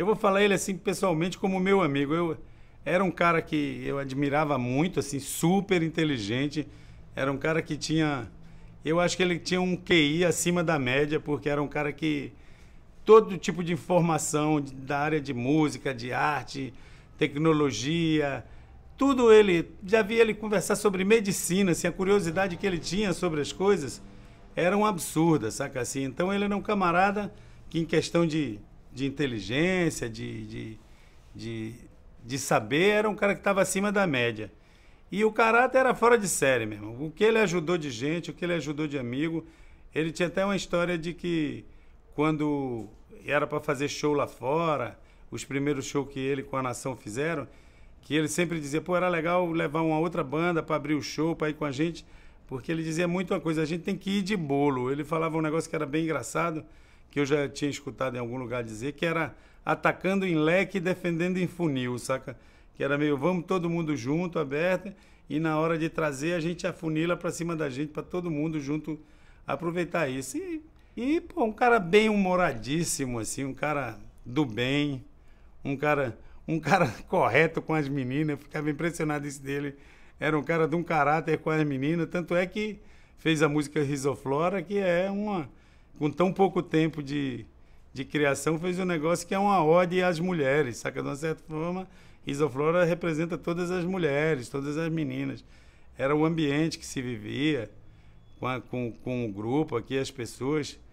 Eu vou falar ele assim pessoalmente como meu amigo. Eu era um cara que eu admirava muito, assim, super inteligente. Era um cara que tinha, eu acho que ele tinha um QI acima da média, porque era um cara que todo tipo de informação da área de música, de arte, tecnologia, tudo ele, já vi ele conversar sobre medicina, assim, a curiosidade que ele tinha sobre as coisas era um absurda, saca assim? Então ele era um camarada que em questão de de inteligência, de, de, de, de saber, era um cara que estava acima da média. E o caráter era fora de série, meu irmão. O que ele ajudou de gente, o que ele ajudou de amigo. Ele tinha até uma história de que quando era para fazer show lá fora, os primeiros shows que ele com a Nação fizeram, que ele sempre dizia, pô, era legal levar uma outra banda para abrir o show, para ir com a gente, porque ele dizia muito uma coisa, a gente tem que ir de bolo. Ele falava um negócio que era bem engraçado, que eu já tinha escutado em algum lugar dizer, que era atacando em leque e defendendo em funil, saca? Que era meio, vamos todo mundo junto, aberto, e na hora de trazer a gente afunila para cima da gente, para todo mundo junto aproveitar isso. E, e pô, um cara bem humoradíssimo, assim, um cara do bem, um cara, um cara correto com as meninas, eu ficava impressionado isso dele. Era um cara de um caráter com as meninas, tanto é que fez a música Risoflora, que é uma com tão pouco tempo de, de criação, fez um negócio que é uma ode às mulheres, saca? De uma certa forma, Isoflora representa todas as mulheres, todas as meninas. Era o ambiente que se vivia com, a, com, com o grupo aqui, as pessoas